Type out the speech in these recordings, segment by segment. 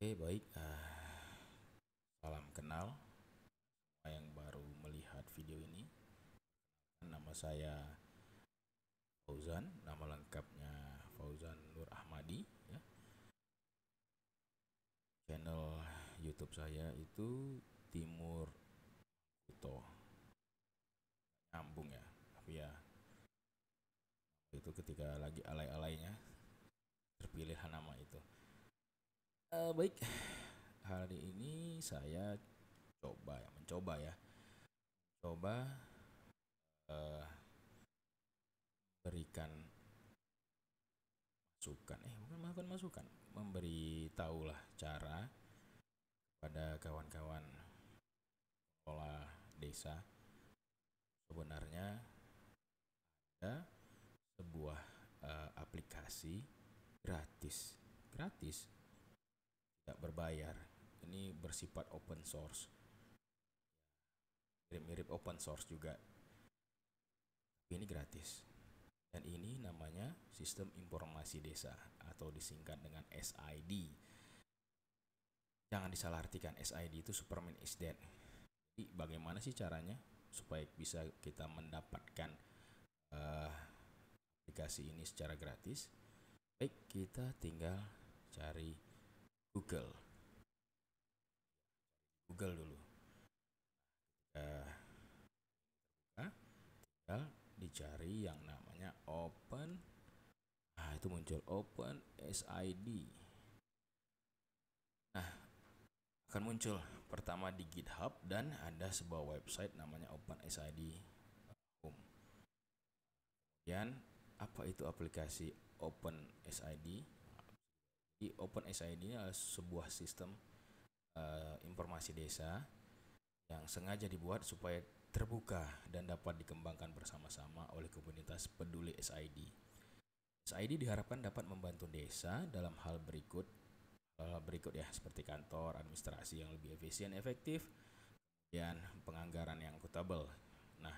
Oke baik, uh, salam kenal semua yang baru melihat video ini. Nama saya Fauzan, nama lengkapnya Fauzan Nur Ahmadi. Ya. Channel YouTube saya itu Timur Kuto. Nyambung ya, tapi ya itu ketika lagi alay-alaynya terpilih Uh, baik, hari ini saya coba ya, mencoba ya, coba uh, eh, berikan masukan, eh bukan masukan masukan, memberi tahulah cara pada kawan-kawan pola desa sebenarnya ada sebuah uh, aplikasi gratis gratis tidak berbayar ini bersifat open source mirip-mirip open source juga ini gratis dan ini namanya sistem informasi desa atau disingkat dengan SID jangan disalahartikan SID itu Superman is dead jadi bagaimana sih caranya supaya bisa kita mendapatkan uh, aplikasi ini secara gratis baik kita tinggal cari Google Google dulu uh, nah, tinggal dicari yang namanya open nah itu muncul open SID nah akan muncul pertama di GitHub dan ada sebuah website namanya open SID eh, home kemudian apa itu aplikasi open SID jadi SID ini adalah sebuah sistem uh, informasi desa yang sengaja dibuat supaya terbuka dan dapat dikembangkan bersama-sama oleh komunitas peduli SID. SID diharapkan dapat membantu desa dalam hal berikut hal eh, berikut ya seperti kantor, administrasi yang lebih efisien, efektif, kemudian penganggaran yang akuntabel. Nah,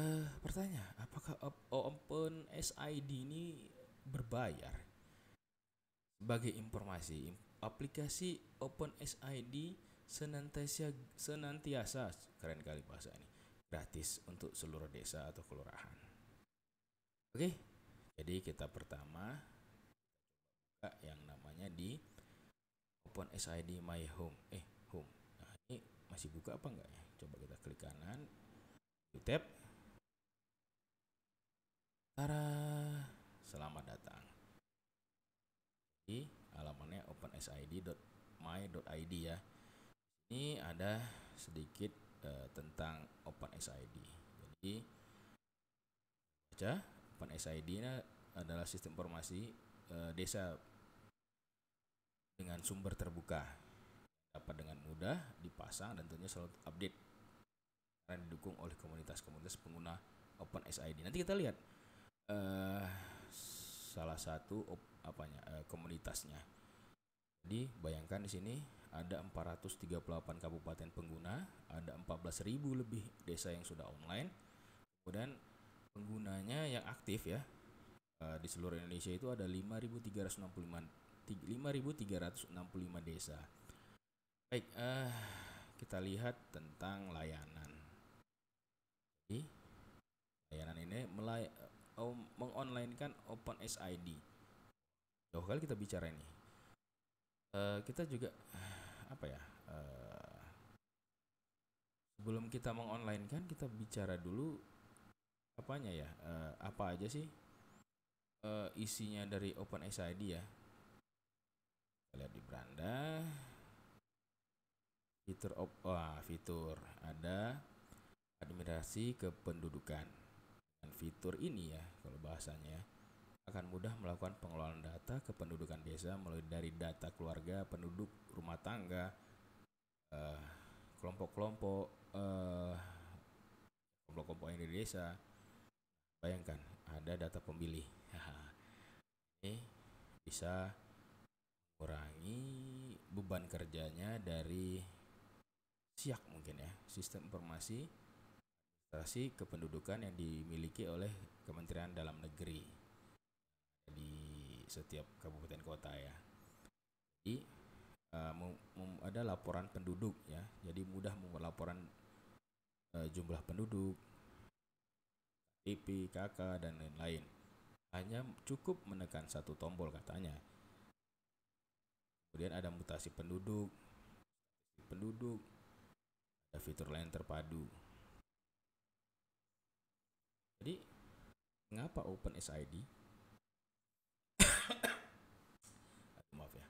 eh, pertanyaan, apakah Open SID ini berbayar? bagi informasi, aplikasi OpenSID senantiasa senantiasa keren kali bahasa ini gratis untuk seluruh desa atau kelurahan. Oke, jadi kita pertama buka yang namanya di OpenSID My Home. Eh, Home. Nah, ini masih buka apa enggak ya? Coba kita klik kanan, tab. Tara, selamat datang alamannya opensid.my.id ya. Ini ada sedikit uh, tentang OpenSID. Jadi baca OpenSID ini adalah sistem informasi uh, desa dengan sumber terbuka dapat dengan mudah dipasang dan tentunya selalu update karena didukung oleh komunitas-komunitas pengguna OpenSID. Nanti kita lihat uh, salah satu op apanya eh, komunitasnya. Jadi bayangkan di sini ada 438 kabupaten pengguna, ada 14.000 lebih desa yang sudah online. Kemudian penggunanya yang aktif ya eh, di seluruh Indonesia itu ada 5.365 5.365 desa. Baik, eh, kita lihat tentang layanan. Jadi, layanan ini melay oh, mengonlinekan OpenSID jauh kali kita bicara ini uh, kita juga apa ya uh, sebelum kita mengonline kan kita bicara dulu apanya ya uh, apa aja sih uh, isinya dari open SID ya kita lihat di beranda fitur op wah fitur ada administrasi kependudukan dan fitur ini ya kalau bahasanya ya akan mudah melakukan pengelolaan data kependudukan desa melalui dari data keluarga, penduduk, rumah tangga, eh, kelompok-kelompok, uh, kelompok-kelompok uh, yang di desa. Bayangkan ada data pemilih. Ini bisa mengurangi beban kerjanya dari siak mungkin ya sistem informasi administrasi kependudukan yang dimiliki oleh Kementerian Dalam Negeri di setiap kabupaten kota ya. Jadi uh, ada laporan penduduk ya. Jadi mudah membuat laporan uh, jumlah penduduk, IP, KK dan lain-lain. Hanya cukup menekan satu tombol katanya. Kemudian ada mutasi penduduk, penduduk, ada fitur lain terpadu. Jadi, mengapa OpenSID maaf ya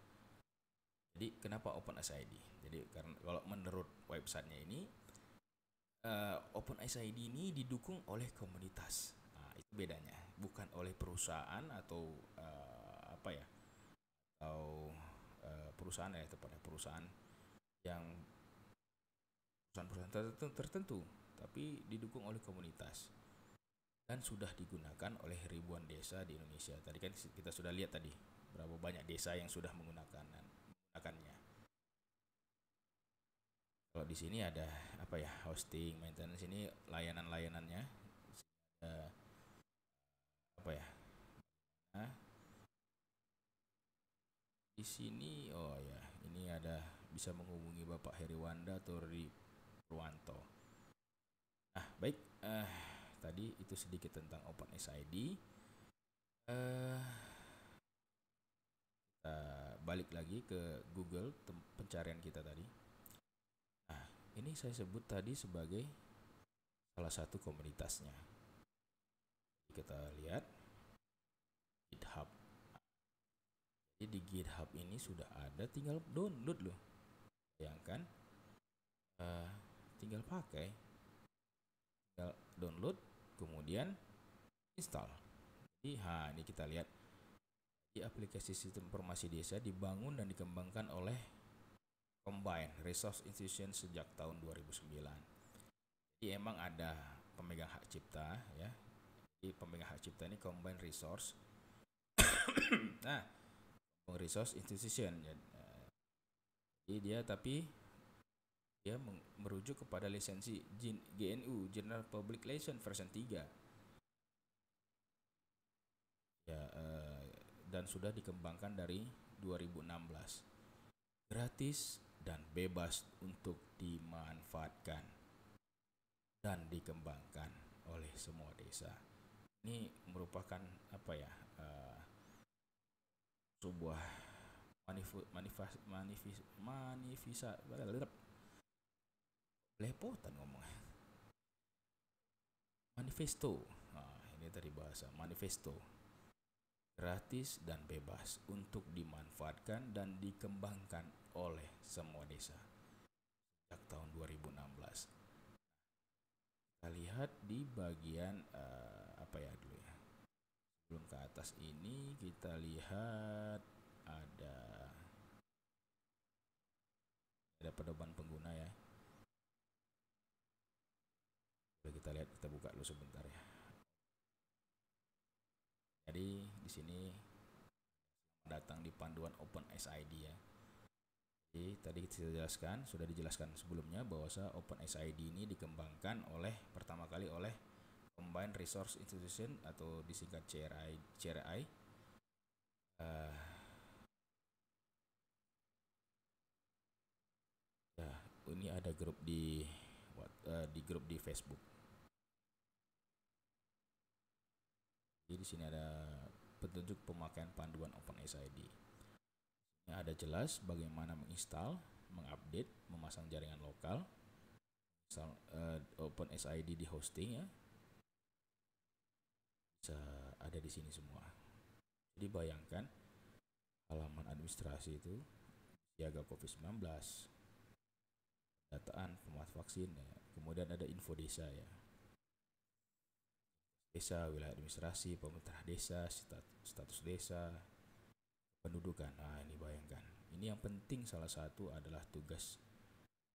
jadi kenapa OpenSID? jadi karena kalau menurut websitenya ini uh, eh, OpenSSID ini didukung oleh komunitas nah, itu bedanya bukan oleh perusahaan atau uh, apa ya atau uh, perusahaan ya tepatnya perusahaan yang perusahaan-perusahaan tertentu, tertentu tapi didukung oleh komunitas dan sudah digunakan oleh ribuan desa di Indonesia. Tadi kan kita sudah lihat tadi berapa banyak desa yang sudah menggunakan eh, menggunakannya kalau di sini ada apa ya hosting maintenance ini layanan layanannya ada, apa ya nah, di sini oh ya ini ada bisa menghubungi Bapak Heriwanda atau Purwanto nah baik eh, tadi itu sedikit tentang OpenSID eh, uh, balik lagi ke Google pencarian kita tadi. Nah, ini saya sebut tadi sebagai salah satu komunitasnya. kita lihat GitHub. Jadi di GitHub ini sudah ada, tinggal download loh. Bayangkan, uh, tinggal pakai, tinggal download, kemudian install. Jadi, ini kita lihat di aplikasi sistem informasi desa dibangun dan dikembangkan oleh Combine Resource Institution sejak tahun 2009. Jadi emang ada pemegang hak cipta ya. Jadi pemegang hak cipta ini Combine Resource. nah, Resource Institution. ya. Jadi dia tapi dia merujuk kepada lisensi GNU General Public License versi 3. Ya, eh, dan sudah dikembangkan dari 2016. Gratis dan bebas untuk dimanfaatkan dan dikembangkan oleh semua desa. Ini merupakan apa ya? Uh, sebuah manifest manifest manifest manifesta lepotan ngomongnya manifesto nah, ini tadi bahasa manifesto gratis dan bebas untuk dimanfaatkan dan dikembangkan oleh semua desa sejak tahun 2016 kita lihat di bagian uh, apa ya dulu ya sebelum ke atas ini kita lihat ada ada pedoman pengguna ya kita lihat kita buka dulu sebentar ya jadi di sini datang di panduan Open SID ya. Jadi tadi kita jelaskan, sudah dijelaskan sebelumnya bahwa Open SID ini dikembangkan oleh pertama kali oleh Combined Resource Institution atau disingkat CRI, CRI. Uh, eh, ya, ini ada grup di uh, di grup di Facebook. Jadi di sini ada petunjuk pemakaian panduan OpenSID. Ini ada jelas bagaimana menginstal, mengupdate, memasang jaringan lokal, misal uh, eh, OpenSID di hosting ya. Bisa ada di sini semua. Jadi bayangkan halaman administrasi itu siaga COVID-19, dataan pemat vaksin ya. Kemudian ada info desa ya desa, wilayah administrasi, pemerintah desa, status desa, pendudukan. Nah, ini bayangkan. Ini yang penting salah satu adalah tugas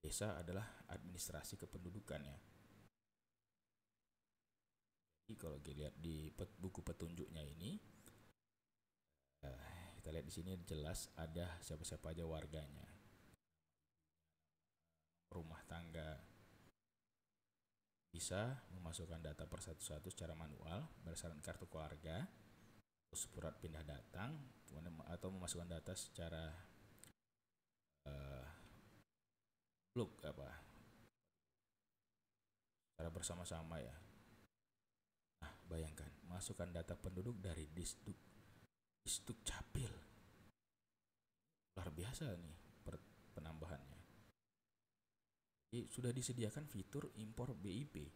desa adalah administrasi kependudukan ya. Jadi kalau dilihat di pet, buku petunjuknya ini eh, kita lihat di sini jelas ada siapa-siapa aja warganya. Rumah tangga bisa memasukkan data per satu-satu secara manual berdasarkan kartu keluarga, terus surat pindah datang, atau memasukkan data secara uh, eh, look apa, secara bersama-sama ya. Nah, bayangkan masukkan data penduduk dari distuk distuk capil, luar biasa nih penambahannya sudah disediakan fitur impor BIP.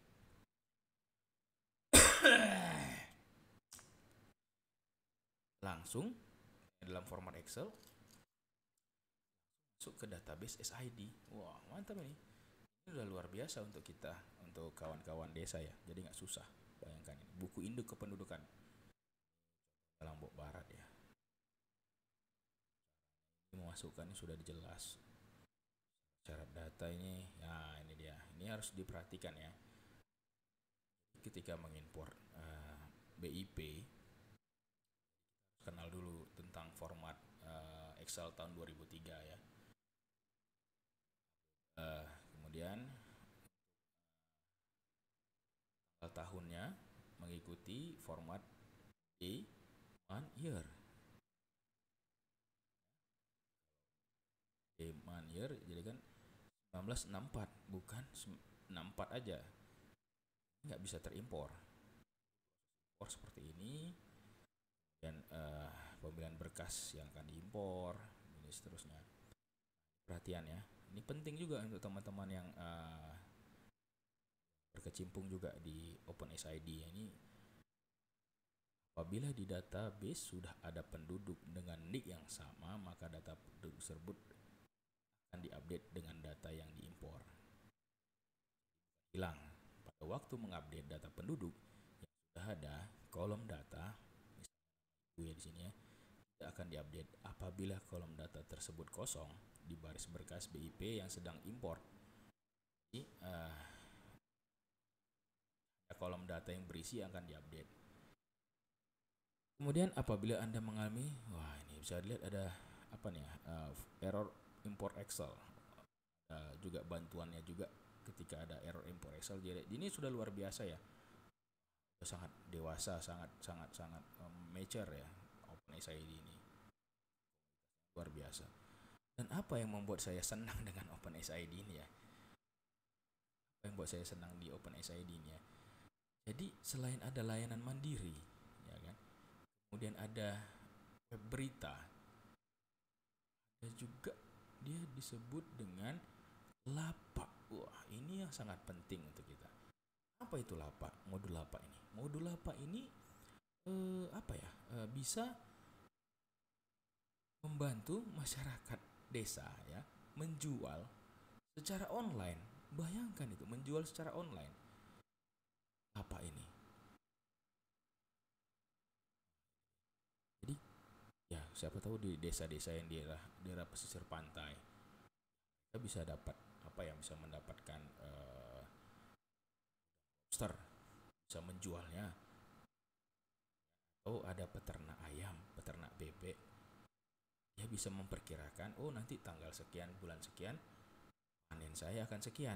Langsung dalam format Excel masuk ke database SID. Wah, wow, mantap ini. Ini sudah luar biasa untuk kita, untuk kawan-kawan desa ya. Jadi nggak susah. Bayangkan ini, buku induk kependudukan. Lombok Barat ya. Ini Memasukkannya sudah dijelas syarat data ini nah ini dia ini harus diperhatikan ya ketika mengimpor uh, eh, BIP kenal dulu tentang format uh, Excel tahun 2003 ya uh, kemudian tanggal tahunnya mengikuti format A one year A one year jadi kan 1964 bukan 64 aja nggak bisa terimpor impor seperti ini dan uh, pembelian berkas yang akan diimpor ini seterusnya perhatian ya ini penting juga untuk teman-teman yang uh, berkecimpung juga di open sid ini apabila di database sudah ada penduduk dengan nick yang sama maka data penduduk tersebut akan diupdate dengan data yang diimpor. Hilang pada waktu mengupdate data penduduk yang sudah ada kolom data misalnya ya di sini ya tidak akan diupdate apabila kolom data tersebut kosong di baris berkas BIP yang sedang import. Jadi, uh, kolom data yang berisi akan diupdate. Kemudian apabila Anda mengalami, wah ini bisa dilihat ada apa nih uh, error import Excel. Ada juga bantuannya juga ketika ada error import Excel. Jadi ini sudah luar biasa ya. Sangat dewasa, sangat sangat sangat um, mature ya OpenSSID ini. Luar biasa. Dan apa yang membuat saya senang dengan open OpenSSID ini ya? Apa yang membuat saya senang di open OpenSSID ini ya? Jadi selain ada layanan mandiri, ya kan? Kemudian ada web berita, ada juga dia disebut dengan lapak Wah, ini yang sangat penting untuk kita. Apa itu lapak Modul lapak ini. Modul lapak ini eh, apa ya? E, bisa membantu masyarakat desa ya menjual secara online. Bayangkan itu menjual secara online. siapa tahu di desa-desa yang daerah daerah pesisir pantai kita bisa dapat apa yang bisa mendapatkan uh, lobster bisa menjualnya oh ada peternak ayam peternak bebek dia bisa memperkirakan oh nanti tanggal sekian bulan sekian panen saya akan sekian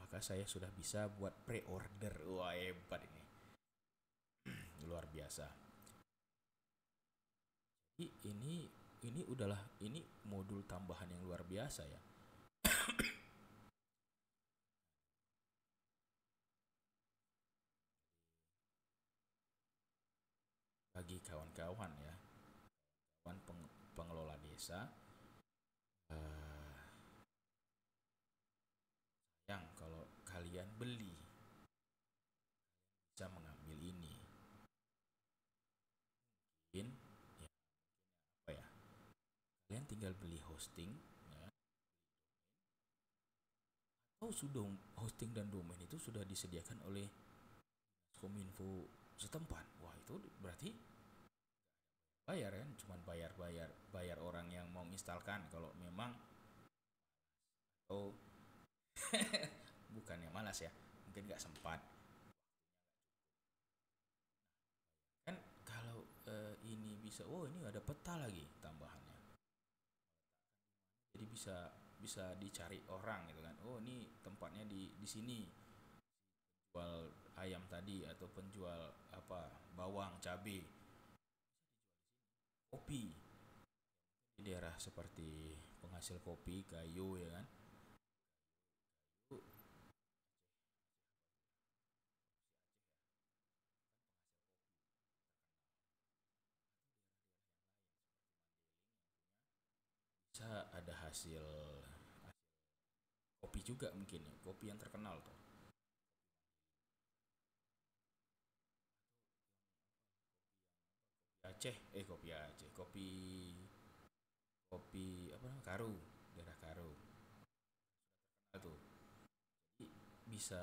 maka saya sudah bisa buat pre-order wah hebat ini luar biasa ini ini udahlah ini modul tambahan yang luar biasa ya bagi kawan-kawan ya kawan peng pengelola desa hosting ya. atau sudah hosting dan domain itu sudah disediakan oleh kominfo setempat wah itu berarti bayar kan cuma bayar bayar bayar orang yang mau instalkan kalau memang atau bukannya malas ya mungkin nggak sempat kan kalau uh, ini bisa oh ini ada peta lagi tambahan jadi bisa bisa dicari orang gitu kan oh ini tempatnya di di sini jual ayam tadi atau penjual apa bawang cabai kopi di daerah seperti penghasil kopi kayu ya kan hasil, kopi juga mungkin ya kopi yang terkenal tuh Aceh eh kopi Aceh kopi kopi apa namanya Karu daerah Karu sudah terkenal tuh jadi bisa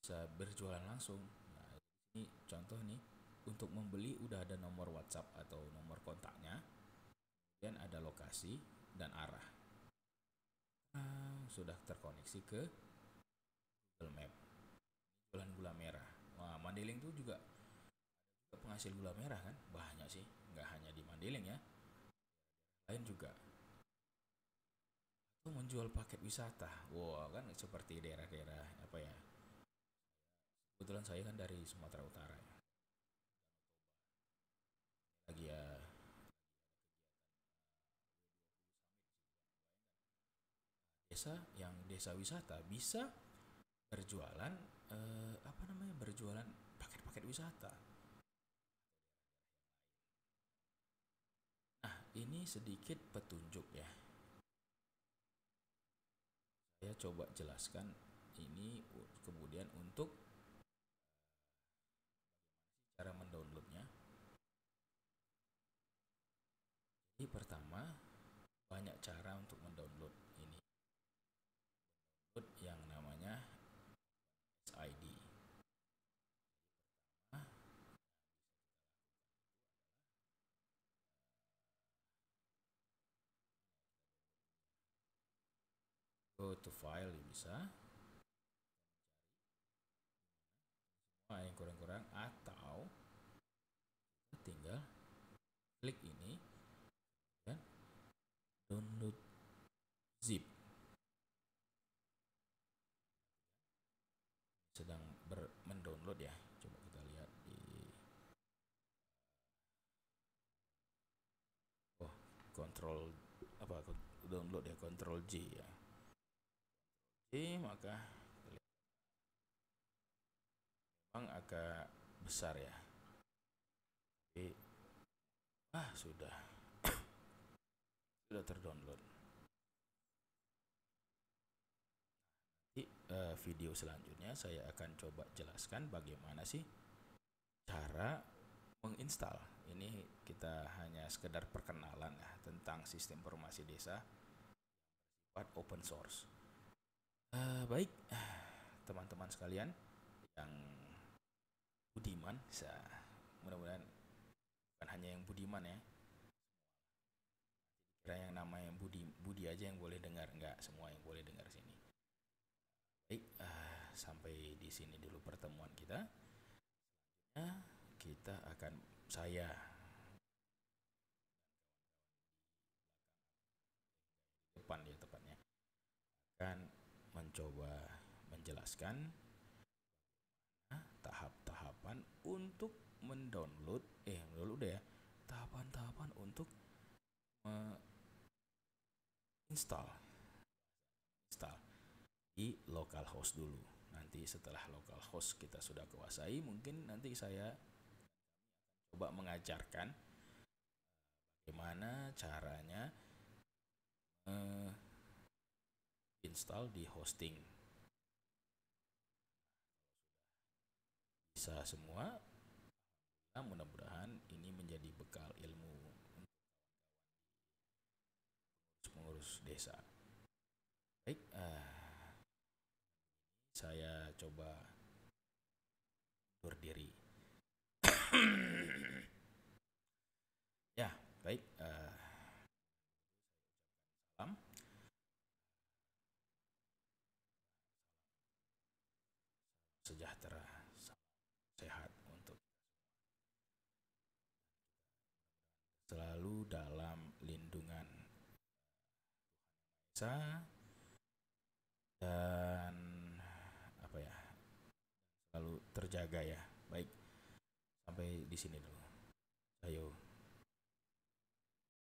bisa berjualan langsung nah, ini contoh nih untuk membeli udah ada nomor WhatsApp atau nomor kontaknya kemudian ada lokasi dan arah. Nah, sudah terkoneksi ke Google Map. Jualan gula merah. Wah, Mandailing tuh juga ada penghasil gula merah kan? Banyak sih, nggak hanya di Mandailing ya. Lain juga. Atau menjual paket wisata. Wah, kan seperti daerah-daerah apa ya? Kebetulan saya kan dari Sumatera Utara ya. Lagi ya desa yang desa wisata bisa berjualan eh, apa namanya berjualan paket-paket wisata. Nah ini sedikit petunjuk ya. Saya coba jelaskan ini kemudian untuk eh, cara mendownloadnya. Jadi pertama go to file ya bisa nah, yang kurang-kurang atau tinggal klik ini dan download zip sedang ber mendownload ya coba kita lihat di oh control apa download ya control J ya seperti maka memang agak besar ya Jadi, ah sudah sudah terdownload nanti uh, video selanjutnya saya akan coba jelaskan bagaimana sih cara menginstal ini kita hanya sekedar perkenalan ya tentang sistem informasi desa yang bersifat open source Eh, baik, teman-teman sekalian yang budiman, bisa mudah-mudahan bukan hanya yang budiman ya. Kira yang nama yang budi budi aja yang boleh dengar, nggak semua yang boleh dengar sini. Baik, uh, sampai di sini dulu pertemuan kita. Selanjutnya kita akan saya menjelaskan tahap-tahapan untuk mendownload eh dulu deh, ya tahapan-tahapan untuk install install di localhost dulu nanti setelah localhost kita sudah kuasai mungkin nanti saya coba mengajarkan bagaimana caranya uh, install di hosting bisa semua nah, mudah-mudahan ini menjadi bekal ilmu untuk pengurus desa baik uh, saya coba dalam lindungan Tuhan Esa dan apa ya selalu terjaga ya baik sampai di sini dulu ayo